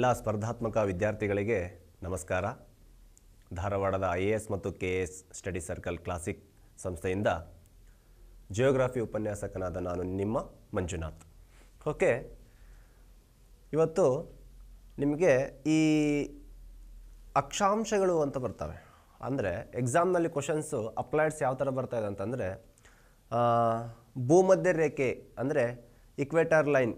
ಎಲ್ಲ ಸ್ಪರ್ಧಾತ್ಮಕ ವಿದ್ಯಾರ್ಥಿಗಳಿಗೆ ನಮಸ್ಕಾರ ಧಾರವಾಡದ ಐ ಎ ಎಸ್ ಮತ್ತು K S study circle classic ಸಂಸ್ಥೆಯಿಂದ ಜಿಯೋಗ್ರಫಿ ಉಪನ್ಯಾಸಕನಾದ ನಾನು ನಿಮ್ಮ ಮಂಜುನಾಥ್ ಓಕೆ ಇವತ್ತು ನಿಮಗೆ ಈ ಅಕ್ಷಾಂಶಗಳು ಅಂತ ಬರ್ತವೆ ಅಂದರೆ ಎಕ್ಸಾಮ್ನಲ್ಲಿ ಕ್ವಶನ್ಸು ಅಪ್ಲೈಡ್ಸ್ ಯಾವ ಥರ ಬರ್ತಾಯಿದೆ ಅಂತಂದರೆ ಭೂಮಧ್ಯ ರೇಖೆ ಅಂದರೆ ಇಕ್ವೇಟರ್ ಲೈನ್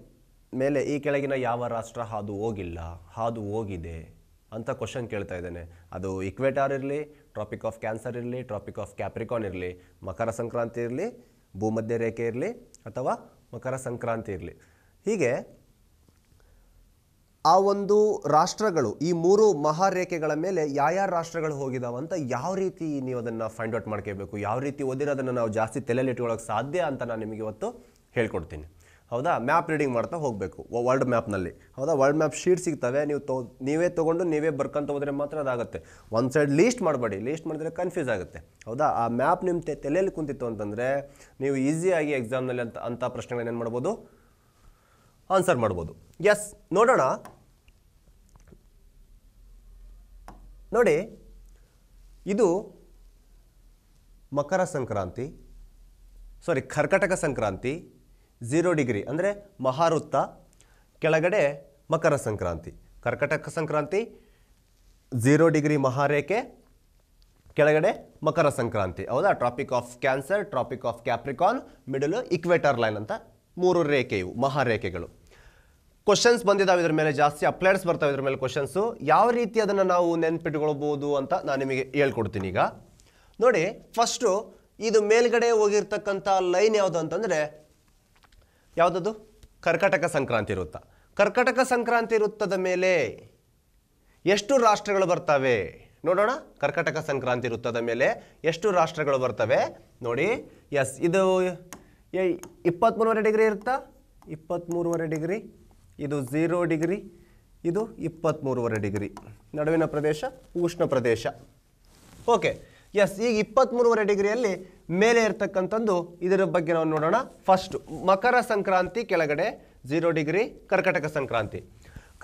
ಮೇಲೆ ಈ ಕೆಳಗಿನ ಯಾವ ರಾಷ್ಟ್ರ ಹಾದು ಹೋಗಿಲ್ಲ ಹಾದು ಹೋಗಿದೆ ಅಂತ ಕ್ವಶನ್ ಕೇಳ್ತಾ ಇದ್ದಾನೆ ಅದು ಇಕ್ವೆಟಾರ್ ಇರಲಿ ಟ್ರಾಪಿಕ್ ಆಫ್ ಕ್ಯಾನ್ಸರ್ ಇರಲಿ ಟ್ರಾಪಿಕ್ ಆಫ್ ಕ್ಯಾಪ್ರಿಕಾನ್ ಇರಲಿ ಮಕರ ಸಂಕ್ರಾಂತಿ ಇರಲಿ ಭೂಮಧ್ಯ ರೇಖೆ ಇರಲಿ ಅಥವಾ ಮಕರ ಸಂಕ್ರಾಂತಿ ಇರಲಿ ಹೀಗೆ ಆ ಒಂದು ರಾಷ್ಟ್ರಗಳು ಈ ಮೂರು ಮಹಾರೇಖೆಗಳ ಮೇಲೆ ಯಾವ್ಯಾವ ರಾಷ್ಟ್ರಗಳು ಹೋಗಿದಾವೆ ಅಂತ ಯಾವ ರೀತಿ ನೀವು ಅದನ್ನು ಫೈಂಡ್ ಔಟ್ ಮಾಡ್ಕೋಬೇಕು ಯಾವ ರೀತಿ ಓದಿರೋದನ್ನು ನಾವು ಜಾಸ್ತಿ ತಲೆಯಲ್ಲಿ ಇಟ್ಕೊಳ್ಳೋಕೆ ಸಾಧ್ಯ ಅಂತ ನಾನು ನಿಮಗೆ ಇವತ್ತು ಹೇಳ್ಕೊಡ್ತೀನಿ ಹೌದಾ ಮ್ಯಾಪ್ ರೀಡಿಂಗ್ ಮಾಡ್ತಾ ಹೋಗಬೇಕು ವರ್ಲ್ಡ್ ಮ್ಯಾಪ್ನಲ್ಲಿ ಹೌದಾ ವರ್ಲ್ಡ್ ಮ್ಯಾಪ್ ಶೀಟ್ ಸಿಗ್ತವೆ ನೀವು ತೊ ನೀವೇ ತೊಗೊಂಡು ನೀವೇ ಬರ್ಕೊಂತ ಹೋದರೆ ಮಾತ್ರ ಅದಾಗುತ್ತೆ ಒಂದು ಸೈಡ್ ಲೀಸ್ಟ್ ಮಾಡಬೇಡಿ ಲೀಸ್ಟ್ ಮಾಡಿದ್ರೆ ಕನ್ಫ್ಯೂಸ್ ಆಗುತ್ತೆ ಹೌದಾ ಆ ಮ್ಯಾಪ್ ನಿಮ್ಮ ತಲೆಯಲ್ಲಿ ಕುಂತಿತ್ತು ಅಂತಂದರೆ ನೀವು ಈಸಿಯಾಗಿ ಎಕ್ಸಾಮ್ನಲ್ಲಿ ಅಂತ ಅಂಥ ಪ್ರಶ್ನೆಗಳನ್ನ ಏನು ಮಾಡ್ಬೋದು ಆನ್ಸರ್ ಮಾಡ್ಬೋದು ಎಸ್ ನೋಡೋಣ ನೋಡಿ ಇದು ಮಕರ ಸಂಕ್ರಾಂತಿ ಸಾರಿ ಕರ್ಕಟಕ ಸಂಕ್ರಾಂತಿ ಝೀರೋ ಡಿಗ್ರಿ ಅಂದರೆ ಮಹಾವೃತ್ತ ಕೆಳಗಡೆ ಮಕರ ಸಂಕ್ರಾಂತಿ ಕರ್ಕಟಕ ಸಂಕ್ರಾಂತಿ ಝೀರೋ ಡಿಗ್ರಿ ಮಹಾರೇಖೆ ಕೆಳಗಡೆ ಮಕರ ಸಂಕ್ರಾಂತಿ ಹೌದಾ tropic of cancer tropic of capricorn middle equator line ಅಂತ ಮೂರು ರೇಖೆಯು ಮಹಾರೇಖೆಗಳು ಕ್ವಶನ್ಸ್ ಬಂದಿದ್ದಾವೆ ಇದ್ರ ಮೇಲೆ ಜಾಸ್ತಿ ಅಪ್ಲೈಡ್ಸ್ ಬರ್ತಾವೆ ಇದ್ರ ಮೇಲೆ ಕ್ವಶನ್ಸು ಯಾವ ರೀತಿ ಅದನ್ನು ನಾವು ನೆನ್ಪಿಟ್ಕೊಳ್ಬೋದು ಅಂತ ನಾನು ನಿಮಗೆ ಹೇಳ್ಕೊಡ್ತೀನಿ ಈಗ ನೋಡಿ ಫಸ್ಟು ಇದು ಮೇಲ್ಗಡೆ ಹೋಗಿರ್ತಕ್ಕಂಥ ಲೈನ್ ಯಾವುದು ಅಂತಂದರೆ ಯಾವುದದು ಕರ್ಕಟಕ ಸಂಕ್ರಾಂತಿ ವೃತ್ತ ಕರ್ಕಟಕ ಸಂಕ್ರಾಂತಿ ವೃತ್ತದ ಮೇಲೆ ಎಷ್ಟು ರಾಷ್ಟ್ರಗಳು ಬರ್ತವೆ ನೋಡೋಣ ಕರ್ಕಟಕ ಸಂಕ್ರಾಂತಿ ವೃತ್ತದ ಮೇಲೆ ಎಷ್ಟು ರಾಷ್ಟ್ರಗಳು ಬರ್ತವೆ ನೋಡಿ ಎಸ್ ಇದು ಇಪ್ಪತ್ತ್ಮೂರುವರೆ ಡಿಗ್ರಿ ಇರುತ್ತಾ ಇಪ್ಪತ್ತ್ಮೂರುವರೆ ಡಿಗ್ರಿ ಇದು ಝೀರೋ ಡಿಗ್ರಿ ಇದು ಇಪ್ಪತ್ತ್ಮೂರುವರೆ ಡಿಗ್ರಿ ನಡುವಿನ ಪ್ರದೇಶ ಉಷ್ಣ ಪ್ರದೇಶ ಓಕೆ ಎಸ್ ಈಗ ಇಪ್ಪತ್ತ್ಮೂರುವರೆ ಡಿಗ್ರಿಯಲ್ಲಿ ಮೇಲೆ ಇರತಕ್ಕಂಥದ್ದು ಇದರ ಬಗ್ಗೆ ನಾವು ನೋಡೋಣ ಫಸ್ಟ್ ಮಕರ ಸಂಕ್ರಾಂತಿ ಕೆಳಗಡೆ ಜೀರೋ ಡಿಗ್ರಿ ಕರ್ಕಟಕ ಸಂಕ್ರಾಂತಿ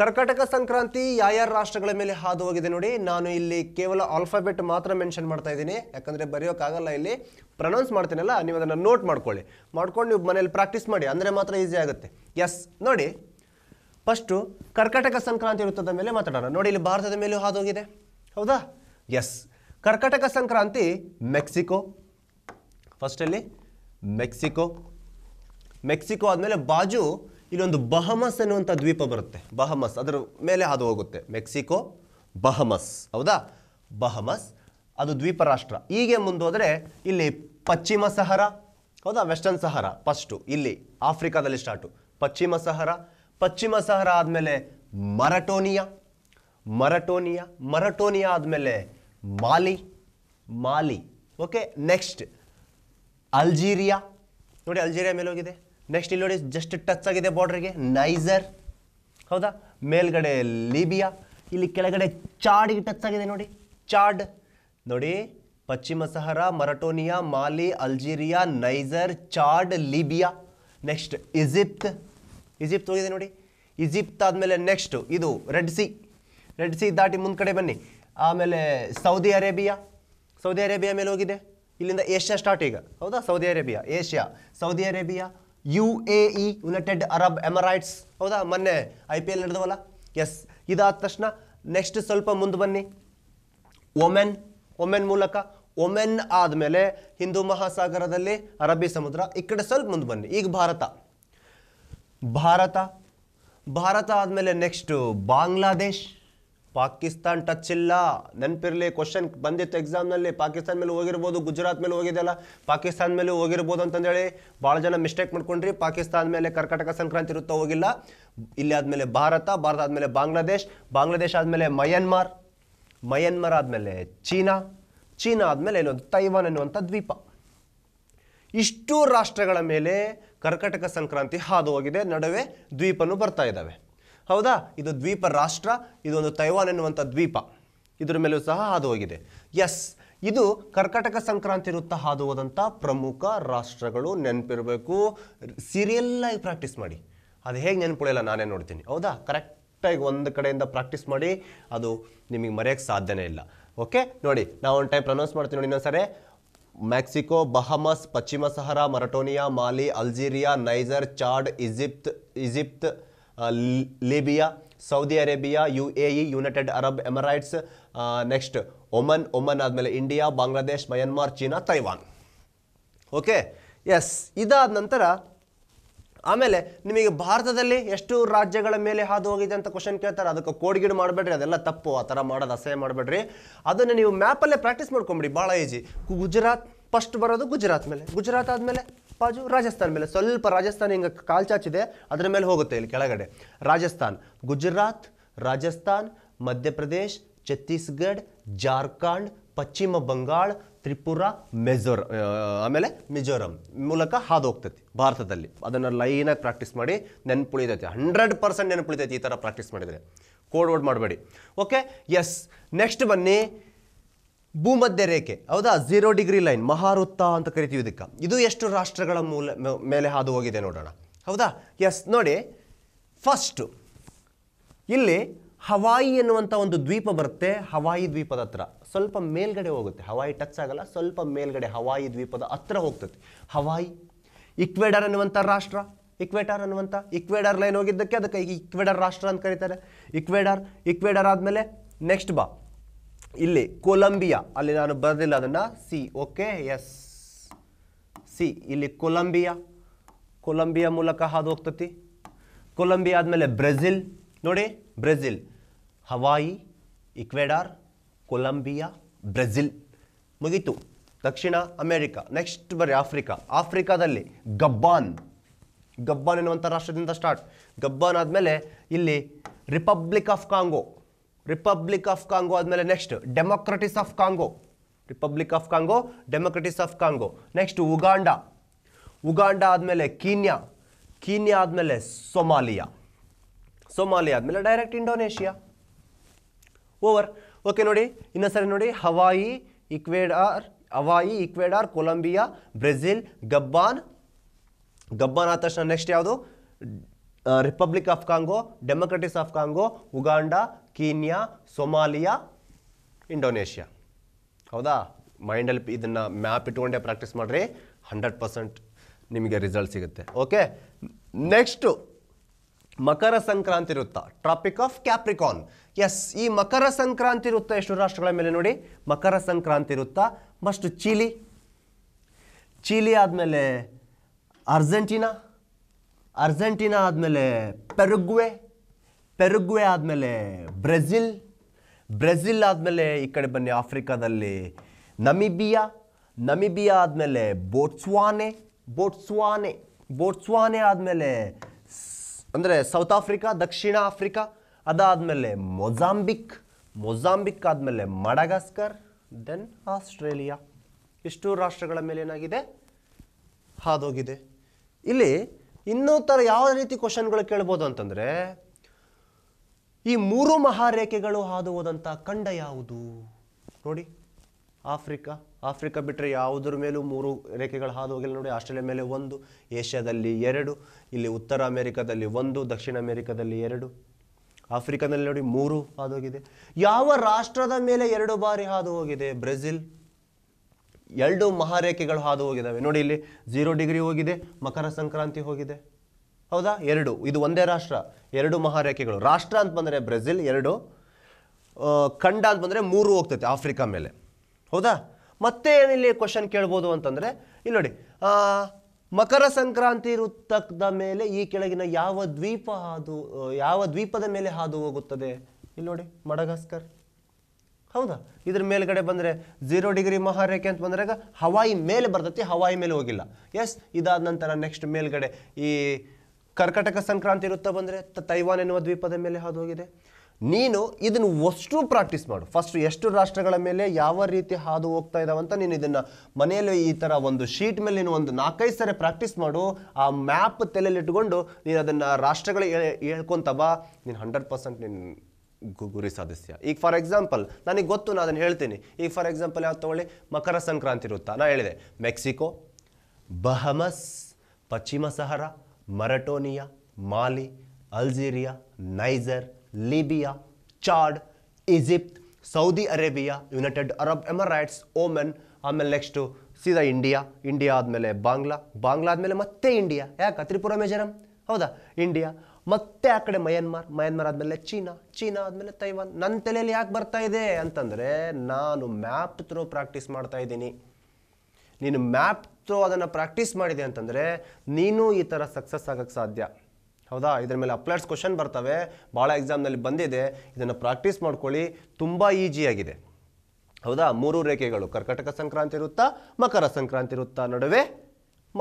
ಕರ್ಕಟಕ ಸಂಕ್ರಾಂತಿ ಯಾವ್ಯಾವ ರಾಷ್ಟ್ರಗಳ ಮೇಲೆ ಹಾದು ಹೋಗಿದೆ ನೋಡಿ ನಾನು ಇಲ್ಲಿ ಕೇವಲ ಆಲ್ಫಾಬೆಟ್ ಮಾತ್ರ ಮೆನ್ಷನ್ ಮಾಡ್ತಾ ಇದ್ದೀನಿ ಯಾಕಂದರೆ ಬರೆಯೋಕ್ಕಾಗಲ್ಲ ಇಲ್ಲಿ ಪ್ರನೌನ್ಸ್ ಮಾಡ್ತೀನಲ್ಲ ನೀವು ಅದನ್ನು ನೋಟ್ ಮಾಡ್ಕೊಳ್ಳಿ ಮಾಡ್ಕೊಂಡು ನೀವು ಮನೇಲಿ ಪ್ರಾಕ್ಟೀಸ್ ಮಾಡಿ ಅಂದರೆ ಮಾತ್ರ ಈಸಿ ಆಗುತ್ತೆ ಎಸ್ ನೋಡಿ ಫಸ್ಟು ಕರ್ಕಟಕ ಸಂಕ್ರಾಂತಿ ವೃತ್ತದ ಮೇಲೆ ಮಾತಾಡೋಣ ನೋಡಿ ಇಲ್ಲಿ ಭಾರತದ ಮೇಲೂ ಹಾದು ಹೋಗಿದೆ ಹೌದಾ ಎಸ್ ಕರ್ಕಟಕ ಸಂಕ್ರಾಂತಿ ಮೆಕ್ಸಿಕೋ ಫಸ್ಟಲ್ಲಿ ಮೆಕ್ಸಿಕೋ ಮೆಕ್ಸಿಕೋ ಆದಮೇಲೆ ಬಾಜು ಇಲ್ಲೊಂದು ಬಹಮಸ್ ಅನ್ನುವಂಥ ದ್ವೀಪ ಬರುತ್ತೆ ಬಹಮಸ್ ಅದರ ಮೇಲೆ ಹಾದು ಹೋಗುತ್ತೆ ಮೆಕ್ಸಿಕೋ ಬಹಮಸ್ ಹೌದಾ ಬಹಮಸ್ ಅದು ದ್ವೀಪ ರಾಷ್ಟ್ರ ಹೀಗೆ ಮುಂದೋದರೆ ಇಲ್ಲಿ ಪಶ್ಚಿಮ ಸಹರ ಹೌದಾ ವೆಸ್ಟರ್ನ್ ಸಹರ ಫಸ್ಟು ಇಲ್ಲಿ ಆಫ್ರಿಕಾದಲ್ಲಿ ಸ್ಟಾರ್ಟು ಪಶ್ಚಿಮ ಸಹರ ಪಶ್ಚಿಮ ಸಹರ ಆದಮೇಲೆ ಮರಟೋನಿಯಾ ಮರಟೋನಿಯಾ ಮರಟೋನಿಯಾ ಆದಮೇಲೆ Mali Mali okay next Algeria ನೋಡಿ ಅಲ್ಜೀರಿಯಾ ಮೇಲೆ ಹೋಗಿದೆ ನೆಕ್ಸ್ಟ್ ಇಲ್ಲಿ ನೋಡಿ ಜಸ್ಟ್ ಟಚ್ ಆಗಿದೆ ಬಾರ್ಡ್ರಿಗೆ ನೈಜರ್ ಹೌದಾ ಮೇಲ್ಗಡೆ ಲಿಬಿಯಾ ಇಲ್ಲಿ ಕೆಳಗಡೆ ಚಾಡ್ಗೆ ಟಚ್ ಆಗಿದೆ ನೋಡಿ ಚಾಡ್ ನೋಡಿ ಪಶ್ಚಿಮ Sahara Mauritania Mali Algeria Niger Chad Libya next Egypt Egypt ಹೋಗಿದೆ ನೋಡಿ ಈಜಿಪ್ತ್ ಆದಮೇಲೆ ನೆಕ್ಸ್ಟ್ ಇದು ರೆಡ್ ಸಿ ರೆಡ್ ಸಿ ದಾಟಿ ಮುಂದ್ಕಡೆ ಬನ್ನಿ ಆಮೇಲೆ ಸೌದಿ ಅರೇಬಿಯಾ ಸೌದಿ ಅರೇಬಿಯಾ ಮೇಲೆ ಹೋಗಿದೆ ಇಲ್ಲಿಂದ ಏಷ್ಯಾ ಸ್ಟಾರ್ಟ್ ಈಗ ಹೌದಾ Saudi Arabia Asia Saudi Arabia U A E United Arab Emirates ಹೌದಾ ಮೊನ್ನೆ ಐ ಪಿ ಎಲ್ ನಡೆದವಲ್ಲ ಎಸ್ ಇದಾದ ತಕ್ಷಣ ನೆಕ್ಸ್ಟ್ ಸ್ವಲ್ಪ ಮುಂದೆ ಬನ್ನಿ ಒಮೆನ್ ಒಮೆನ್ ಮೂಲಕ ಒಮೆನ್ ಆದಮೇಲೆ ಹಿಂದೂ ಮಹಾಸಾಗರದಲ್ಲಿ ಅರಬ್ಬಿ ಸಮುದ್ರ ಈ ಕಡೆ ಸ್ವಲ್ಪ ಮುಂದೆ ಬನ್ನಿ ಈಗ ಭಾರತ ಭಾರತ ಭಾರತ ಆದಮೇಲೆ ನೆಕ್ಸ್ಟು ಬಾಂಗ್ಲಾದೇಶ್ ಪಾಕಿಸ್ತಾನ್ ಟಚ್ ಇಲ್ಲ ನೆನಪಿರಲಿ ಕ್ವಶನ್ ಬಂದಿತ್ತು ಎಕ್ಸಾಮ್ನಲ್ಲಿ ಪಾಕಿಸ್ತಾನ ಮೇಲೆ ಹೋಗಿರ್ಬೋದು ಗುಜರಾತ್ ಮೇಲೆ ಹೋಗಿದೆಯಲ್ಲ ಪಾಕಿಸ್ತಾನ ಮೇಲೆ ಹೋಗಿರ್ಬೋದು ಅಂತಂದೇಳಿ ಭಾಳ ಜನ ಮಿಸ್ಟೇಕ್ ಮಾಡ್ಕೊಂಡ್ರಿ ಪಾಕಿಸ್ತಾನ ಮೇಲೆ ಕರ್ಕಾಟಕ ಸಂಕ್ರಾಂತಿ ಇರುತ್ತಾ ಹೋಗಿಲ್ಲ ಇಲ್ಲಿ ಆದಮೇಲೆ ಭಾರತ ಭಾರತ ಆದಮೇಲೆ ಬಾಂಗ್ಲಾದೇಶ್ ಬಾಂಗ್ಲಾದೇಶ್ ಆದಮೇಲೆ ಮಯನ್ಮಾರ್ ಮಯನ್ಮಾರ್ ಆದಮೇಲೆ ಚೀನಾ ಚೀನಾ ಆದಮೇಲೆ ಇಲ್ಲೊಂದು ತೈವಾನ್ ಅನ್ನುವಂಥ ದ್ವೀಪ ಇಷ್ಟು ರಾಷ್ಟ್ರಗಳ ಮೇಲೆ ಕರ್ಕಟಕ ಸಂಕ್ರಾಂತಿ ಹಾದು ಹೋಗಿದೆ ನಡುವೆ ದ್ವೀಪನು ಬರ್ತಾ ಇದ್ದಾವೆ ಹೌದಾ ಇದು ದ್ವೀಪ ರಾಷ್ಟ್ರ ಇದೊಂದು ತೈವಾನ್ ಎನ್ನುವಂಥ ದ್ವೀಪ ಇದರ ಮೇಲೂ ಸಹ ಹಾದು ಹೋಗಿದೆ ಎಸ್ ಇದು ಕರ್ಕಟಕ ಸಂಕ್ರಾಂತಿ ವೃತ್ತ ಹಾದು ಹೋದಂಥ ಪ್ರಮುಖ ರಾಷ್ಟ್ರಗಳು ನೆನಪಿರಬೇಕು ಸೀರಿಯಲ್ಲಾಗಿ ಪ್ರಾಕ್ಟೀಸ್ ಮಾಡಿ ಅದು ಹೇಗೆ ನೆನಪುಳಿಲ್ಲ ನಾನೇ ನೋಡ್ತೀನಿ ಹೌದಾ ಕರೆಕ್ಟಾಗಿ ಒಂದು ಕಡೆಯಿಂದ ಪ್ರಾಕ್ಟೀಸ್ ಮಾಡಿ ಅದು ನಿಮಗೆ ಮರೆಯೋಕ್ಕೆ ಸಾಧ್ಯನೇ ಇಲ್ಲ ಓಕೆ ನೋಡಿ ನಾವು ಒಂದು ಟೈಮ್ ಪ್ರನೌನ್ಸ್ ಮಾಡ್ತೀನಿ ನೋಡಿ ಇನ್ನೊಂದ್ಸರಿ ಮೆಕ್ಸಿಕೋ ಬಹಮಸ್ ಪಶ್ಚಿಮ Sahara Mauritania Mali Algeria Niger Chad Egypt Egypt Libya Saudi Arabia U A E United Arab Emirates next Oman Oman ಆದಮೇಲೆ India Bangladesh Myanmar China Taiwan okay yes ಇದಾದ ನಂತರ ಆಮೇಲೆ ನಿಮಗೆ ಭಾರತದಲ್ಲಿ ಎಷ್ಟು ರಾಜ್ಯಗಳ ಮೇಲೆ ಹಾದು ಹೋಗಿದೆ ಅಂತ ಕ್ವಶನ್ ಕೇಳ್ತಾರೆ ಅದಕ್ಕೆ ಕೋಡ್ಗಿಡು ಮಾಡಬೇಡ್ರಿ ಅದೆಲ್ಲ ತಪ್ಪು ಆ ಥರ ಮಾಡೋದು ಅಸಹ್ಯ ಮಾಡಬೇಡ್ರಿ ಅದನ್ನು ನೀವು ಮ್ಯಾಪಲ್ಲೇ ಪ್ರಾಕ್ಟೀಸ್ ಮಾಡ್ಕೊಂಬಿಡಿ ಭಾಳ ಈಜಿ ಗುಜರಾತ್ ಫಸ್ಟ್ ಬರೋದು ಗುಜರಾತ್ ಮೇಲೆ ಗುಜರಾತ್ ಆದಮೇಲೆ ಬಾಜು ರಾಜಸ್ಥಾನ್ ಮೇಲೆ ಸ್ವಲ್ಪ ರಾಜಸ್ಥಾನ ಹಿಂಗೆ ಕಾಲ್ಚಾಚಿದೆ ಅದರ ಮೇಲೆ ಹೋಗುತ್ತೆ ಇಲ್ಲಿ ಕೆಳಗಡೆ ರಾಜಸ್ಥಾನ್ ಗುಜರಾತ್ ರಾಜಸ್ಥಾನ್ ಮಧ್ಯಪ್ರದೇಶ್ ಛತ್ತೀಸ್ಗಢ್ ಜಾರ್ಖಂಡ್ ಪಶ್ಚಿಮ ಬಂಗಾಳ ತ್ರಿಪುರ ಮೆಜೋರ ಆಮೇಲೆ ಮಿಜೋರಂ ಮೂಲಕ ಹಾದು ಹೋಗ್ತೈತಿ ಭಾರತದಲ್ಲಿ ಅದನ್ನು ಲೈನಾಗಿ ಪ್ರಾಕ್ಟೀಸ್ ಮಾಡಿ ನೆನ್ಪುಳಿತೈತಿ ಹಂಡ್ರೆಡ್ ಪರ್ಸೆಂಟ್ ನೆನ್ಪುಳಿತೈತಿ ಈ ಥರ ಪ್ರಾಕ್ಟೀಸ್ ಮಾಡಿದರೆ ಕೋಡ್ ವರ್ಡ್ ಮಾಡಬೇಡಿ ಓಕೆ ಎಸ್ ನೆಕ್ಸ್ಟ್ ಬನ್ನಿ ಭೂಮಧ್ಯ ರೇಖೆ ಹೌದಾ ಝೀರೋ ಡಿಗ್ರಿ ಲೈನ್ ಮಹಾವೃತ್ತ ಅಂತ ಕರಿತೀವಿ ಇದಕ್ಕೆ ಇದು ಎಷ್ಟು ರಾಷ್ಟ್ರಗಳ ಮೂಲ ಮೇಲೆ ಹಾದು ಹೋಗಿದೆ ನೋಡೋಣ ಹೌದಾ ಎಸ್ ನೋಡಿ ಫಸ್ಟು ಇಲ್ಲಿ ಹವಾಯಿ ಎನ್ನುವಂಥ ಒಂದು ದ್ವೀಪ ಬರುತ್ತೆ ಹವಾಯಿ ದ್ವೀಪದ ಹತ್ರ ಸ್ವಲ್ಪ ಮೇಲ್ಗಡೆ ಹೋಗುತ್ತೆ ಹವಾಯಿ ಟಚ್ ಆಗಲ್ಲ ಸ್ವಲ್ಪ ಮೇಲ್ಗಡೆ ಹವಾಯಿ ದ್ವೀಪದ ಹತ್ರ ಹೋಗ್ತದೆ ಹವಾಯಿ ಇಕ್ವೆಡರ್ ಅನ್ನುವಂಥ ರಾಷ್ಟ್ರ ಇಕ್ವೆಡರ್ ಅನ್ನುವಂಥ ಇಕ್ವೆಡರ್ ಲೈನ್ ಹೋಗಿದ್ದಕ್ಕೆ ಅದಕ್ಕೆ ಇಕ್ವೆಡರ್ ರಾಷ್ಟ್ರ ಅಂತ ಕರೀತಾರೆ ಇಕ್ವೆಡರ್ ಇಕ್ವೆಡರ್ ಆದಮೇಲೆ ನೆಕ್ಸ್ಟ್ ಬಾ ಇಲ್ಲಿ ಕೊಲಂಬಿಯಾ ಅಲ್ಲಿ ನಾನು ಬರೆದಿಲ್ಲ ಅದನ್ನು ಸಿ ಓಕೆ ಎಸ್ ಸಿ ಇಲ್ಲಿ ಕೊಲಂಬಿಯಾ ಕೊಲಂಬಿಯಾ ಮೂಲಕ ಹಾದು ಹೋಗ್ತತಿ ಕೊಲಂಬಿಯಾ ಆದಮೇಲೆ ಬ್ರೆಜಿಲ್ ನೋಡಿ Brazil Hawaii Ecuador Colombia Brazil ಮುಗೀತು ದಕ್ಷಿಣ ಅಮೇರಿಕಾ ನೆಕ್ಸ್ಟ್ ಬರ್ರಿ ಆಫ್ರಿಕಾ ಆಫ್ರಿಕಾದಲ್ಲಿ ಗಬ್ಬಾನ್ ಗಬ್ಬಾನ್ ಎನ್ನುವಂಥ ರಾಷ್ಟ್ರದಿಂದ ಸ್ಟಾರ್ಟ್ ಗಬ್ಬಾನ್ ಆದಮೇಲೆ ಇಲ್ಲಿ Republic of Congo Republic of Congo ಆದಮೇಲೆ next Democratic of Congo Republic of Congo Democratic of Congo next Uganda Uganda ಆದಮೇಲೆ ಕೀನ್ಯಾ ಕೀನ್ಯಾ ಆದಮೇಲೆ ಸೊಮಾಲಿಯಾ ಸೊಮಾಲಿಯಾ ಆದಮೇಲೆ ಡೈರೆಕ್ಟ್ ಇಂಡೋನೇಷಿಯಾ ಓವರ್ ಓಕೆ ನೋಡಿ ಇನ್ನೊಂದ್ಸರಿ ನೋಡಿ Hawaii Ecuador Hawaii Ecuador Colombia Brazil Gabon Gabon ಆದ ತಕ್ಷಣ next ಯಾವುದು Republic of Congo Democratic of Congo Uganda Kenya Somalia Indonesia ಹೌದಾ ಮೈಂಡಲ್ಲಿ ಇದನ್ನು ಮ್ಯಾಪ್ ಇಟ್ಕೊಂಡೇ ಪ್ರಾಕ್ಟೀಸ್ ಮಾಡಿರಿ ಹಂಡ್ರೆಡ್ ಪರ್ಸೆಂಟ್ ನಿಮಗೆ ರಿಸಲ್ಟ್ ಸಿಗುತ್ತೆ ಓಕೆ ನೆಕ್ಸ್ಟು ಮಕರ ಸಂಕ್ರಾಂತಿ ಇರುತ್ತಾ ಟ್ರಾಪಿಕ್ ಆಫ್ ಕ್ಯಾಪ್ರಿಕಾನ್ ಎಸ್ ಈ ಮಕರ ಸಂಕ್ರಾಂತಿ ವೃತ್ತ ಎಷ್ಟು ರಾಷ್ಟ್ರಗಳ ಮೇಲೆ ನೋಡಿ ಮಕರ ಸಂಕ್ರಾಂತಿ ಇರುತ್ತಾ ಮಸ್ಟ್ ಚೀಲಿ ಚೀಲಿ ಆದಮೇಲೆ ಅರ್ಜೆಂಟೀನಾ ಅರ್ಜೆಂಟೀನಾ ಆದಮೇಲೆ ಪೆರುಗ್ವೆ ಪೆರುಗ್ವೆ ಆದಮೇಲೆ ಬ್ರೆಜಿಲ್ ಬ್ರೆಜಿಲ್ ಆದಮೇಲೆ ಈ ಕಡೆ ಬನ್ನಿ ಆಫ್ರಿಕಾದಲ್ಲಿ ನಮಿಬಿಯಾ ನಮಿಬಿಯಾ ಆದಮೇಲೆ ಬೋಟ್ಸ್ವಾನೆ ಬೋಟ್ಸ್ವಾನೆ ಬೋಟ್ಸ್ವಾನೆ ಆದಮೇಲೆ ಅಂದರೆ ಸೌತ್ ಆಫ್ರಿಕಾ ದಕ್ಷಿಣ ಆಫ್ರಿಕಾ ಅದಾದಮೇಲೆ ಮೊಜಾಂಬಿಕ್ ಮೊಜಾಂಬಿಕ್ ಆದಮೇಲೆ ಮಡಗಾಸ್ಕರ್ ದೆನ್ ಆಸ್ಟ್ರೇಲಿಯಾ ಇಷ್ಟು ರಾಷ್ಟ್ರಗಳ ಮೇಲೆ ಏನಾಗಿದೆ ಹಾದೋಗಿದೆ ಇಲ್ಲಿ ಇನ್ನೂ ಥರ ಯಾವ ರೀತಿ ಕ್ವಶನ್ಗಳು ಕೇಳ್ಬೋದು ಅಂತಂದರೆ ಈ ಮೂರು ಮಹಾರೇಖೆಗಳು ಹಾದು ಹೋದಂಥ ಖಂಡ ಯಾವುದು ನೋಡಿ ಆಫ್ರಿಕಾ ಆಫ್ರಿಕಾ ಬಿಟ್ಟರೆ ಯಾವುದ್ರ ಮೇಲೂ ಮೂರು ರೇಖೆಗಳು ಹಾದು ಹೋಗಿಲ್ಲ ನೋಡಿ ಆಸ್ಟ್ರೇಲಿಯಾ ಮೇಲೆ ಒಂದು ಏಷ್ಯಾದಲ್ಲಿ ಎರಡು ಇಲ್ಲಿ ಉತ್ತರ ಅಮೆರಿಕಾದಲ್ಲಿ ಒಂದು ದಕ್ಷಿಣ ಅಮೆರಿಕಾದಲ್ಲಿ ಎರಡು ಆಫ್ರಿಕಾದಲ್ಲಿ ನೋಡಿ ಮೂರು ಹಾದು ಹೋಗಿದೆ ಯಾವ ರಾಷ್ಟ್ರದ ಮೇಲೆ ಎರಡು ಬಾರಿ ಹಾದು ಹೋಗಿದೆ ಬ್ರೆಜಿಲ್ ಎರಡು ಮಹಾರೇಖೆಗಳು ಹಾದು ಹೋಗಿದ್ದಾವೆ ನೋಡಿ ಇಲ್ಲಿ ಜೀರೋ ಡಿಗ್ರಿ ಹೋಗಿದೆ ಮಕರ ಸಂಕ್ರಾಂತಿ ಹೋಗಿದೆ ಹೌದಾ ಎರಡು ಇದು ಒಂದೇ ರಾಷ್ಟ್ರ ಎರಡು ಮಹಾರೇಖೆಗಳು ರಾಷ್ಟ್ರ ಅಂತ ಬಂದರೆ ಬ್ರೆಜಿಲ್ ಎರಡು ಖಂಡ ಅಂತ ಬಂದರೆ ಮೂರು ಹೋಗ್ತೈತೆ ಆಫ್ರಿಕಾ ಮೇಲೆ ಹೌದಾ ಮತ್ತೆ ಏನಿಲ್ಲಿ ಕ್ವಶನ್ ಕೇಳ್ಬೋದು ಅಂತಂದರೆ ಇಲ್ಲಿ ನೋಡಿ ಮಕರ ಸಂಕ್ರಾಂತಿ ವೃತ್ತದ ಮೇಲೆ ಈ ಕೆಳಗಿನ ಯಾವ ದ್ವೀಪ ಹಾದು ಯಾವ ದ್ವೀಪದ ಮೇಲೆ ಹಾದು ಹೋಗುತ್ತದೆ ಇಲ್ಲಿ ನೋಡಿ ಮಡಗಾಸ್ಕರ್ ಹೌದಾ ಇದ್ರ ಮೇಲ್ಗಡೆ ಬಂದರೆ ಜೀರೋ ಡಿಗ್ರಿ ಮಹಾರೇಖೆ ಅಂತ ಬಂದಾಗ ಹವಾಯಿ ಮೇಲೆ ಬರ್ತೈತಿ ಹವಾಯಿ ಮೇಲೆ ಹೋಗಿಲ್ಲ ಎಸ್ ಇದಾದ ನಂತರ ನೆಕ್ಸ್ಟ್ ಮೇಲ್ಗಡೆ ಈ ಕರ್ಕಟಕ ಸಂಕ್ರಾಂತಿ ಇರುತ್ತೆ ಬಂದರೆ ತೈವಾನ್ ಎನ್ನುವ ದ್ವೀಪದ ಮೇಲೆ ಹಾದು ಹೋಗಿದೆ ನೀನು ಇದನ್ನು ಅಷ್ಟು ಪ್ರಾಕ್ಟೀಸ್ ಮಾಡು ಫಸ್ಟ್ ಎಷ್ಟು ರಾಷ್ಟ್ರಗಳ ಮೇಲೆ ಯಾವ ರೀತಿ ಹಾದು ಹೋಗ್ತಾ ಅಂತ ನೀನು ಇದನ್ನು ಮನೆಯಲ್ಲಿ ಈ ಥರ ಒಂದು ಶೀಟ್ ಮೇಲೆ ನೀನು ಒಂದು ನಾಲ್ಕೈದು ಸರಿ ಪ್ರಾಕ್ಟೀಸ್ ಮಾಡು ಆ ಮ್ಯಾಪ್ ತಲೆಯಲ್ಲಿಟ್ಕೊಂಡು ನೀನು ಅದನ್ನು ರಾಷ್ಟ್ರಗಳು ಹೇಳ್ಕೊತ ಬಾ ನೀನು ಹಂಡ್ರೆಡ್ ಪರ್ಸೆಂಟ್ ನೀನು ಗುರಿ ಸದಸ್ಯ ಈಗ ಫಾರ್ ಎಕ್ಸಾಂಪಲ್ ನನಗೆ ಗೊತ್ತು ನಾನು ಅದನ್ನು ಹೇಳ್ತೀನಿ ಈಗ ಫಾರ್ ಎಕ್ಸಾಂಪಲ್ ಯಾವ್ದು ತೊಗೊಳ್ಳಿ ಮಕರ ಸಂಕ್ರಾಂತಿ ಇರುತ್ತಾ ನಾನು ಹೇಳಿದೆ ಮೆಕ್ಸಿಕೋ ಬಹಮಸ್ ಪಶ್ಚಿಮ Sahara Mauritania Mali Algeria Niger Libya Chad Egypt Saudi Arabia United Arab Emirates Oman ಆಮೇಲೆ ನೆಕ್ಸ್ಟು ಸೀದಾ ಇಂಡಿಯಾ ಇಂಡಿಯಾ ಆದಮೇಲೆ ಬಾಂಗ್ಲಾ ಬಾಂಗ್ಲಾ ಆದಮೇಲೆ ಮತ್ತೆ ಇಂಡಿಯಾ ಯಾಕೆ ತ್ರಿಪುರ ಮೇಜರಮ್ ಹೌದಾ ಇಂಡಿಯಾ ಮತ್ತೆ ಆ ಕಡೆ ಮಯನ್ಮಾರ್ ಮಯನ್ಮಾರ್ ಆದಮೇಲೆ ಚೀನಾ ಚೀನಾ ಆದಮೇಲೆ ತೈವಾನ್ ನನ್ನ ತಲೆಯಲ್ಲಿ ಯಾಕೆ ಬರ್ತಾ ಇದೆ ಅಂತಂದರೆ ನಾನು ಮ್ಯಾಪ್ ಥ್ರೋ ಪ್ರಾಕ್ಟೀಸ್ ಮಾಡ್ತಾ ಇದ್ದೀನಿ ನೀನು ಮ್ಯಾಪ್ ಥ್ರೋ ಅದನ್ನು ಪ್ರಾಕ್ಟೀಸ್ ಮಾಡಿದೆ ಅಂತಂದರೆ ನೀನು ಈ ಥರ ಸಕ್ಸಸ್ ಆಗೋಕ್ಕೆ ಸಾಧ್ಯ ಹೌದಾ ಇದ್ರ ಮೇಲೆ ಅಪ್ಲೈಡ್ಸ್ ಕ್ವಶನ್ ಬರ್ತವೆ ಭಾಳ ಎಕ್ಸಾಮ್ನಲ್ಲಿ ಬಂದಿದೆ ಇದನ್ನು ಪ್ರಾಕ್ಟೀಸ್ ಮಾಡ್ಕೊಳ್ಳಿ ತುಂಬ ಈಜಿಯಾಗಿದೆ ಹೌದಾ ಮೂರು ರೇಖೆಗಳು ಕರ್ಕಟಕ ಸಂಕ್ರಾಂತಿ ವೃತ್ತ ಮಕರ ಸಂಕ್ರಾಂತಿ ವೃತ್ತ ನಡುವೆ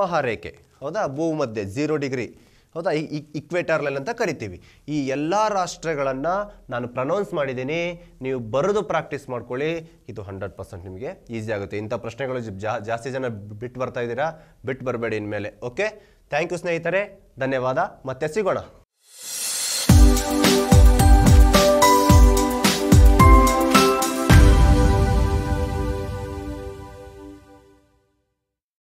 ಮಹಾರೇಖೆ ಹೌದಾ ಭೂಮಧ್ಯೆ ಝೀರೋ ಡಿಗ್ರಿ ಹೌದಾ ಈ ಇಕ್ವೇಟರ್ಲಲ್ಲಿ ಅಂತ ಕರಿತೀವಿ ಈ ಎಲ್ಲ ರಾಷ್ಟ್ರಗಳನ್ನು ನಾನು ಪ್ರನೌನ್ಸ್ ಮಾಡಿದ್ದೀನಿ ನೀವು ಬರೆದು ಪ್ರಾಕ್ಟೀಸ್ ಮಾಡ್ಕೊಳ್ಳಿ ಇದು ಹಂಡ್ರೆಡ್ ಪರ್ಸೆಂಟ್ ನಿಮಗೆ ಈಸಿ ಆಗುತ್ತೆ ಇಂಥ ಪ್ರಶ್ನೆಗಳು ಜಾಸ್ತಿ ಜನ ಬಿಟ್ಟು ಬರ್ತಾ ಇದ್ದೀರಾ ಬಿಟ್ಟು ಬರಬೇಡಿ ಇನ್ಮೇಲೆ ಓಕೆ ಥ್ಯಾಂಕ್ ಯು ಸ್ನೇಹಿತರೆ ಧನ್ಯವಾದ ಮತ್ತೆ ಸಿಗೋಣ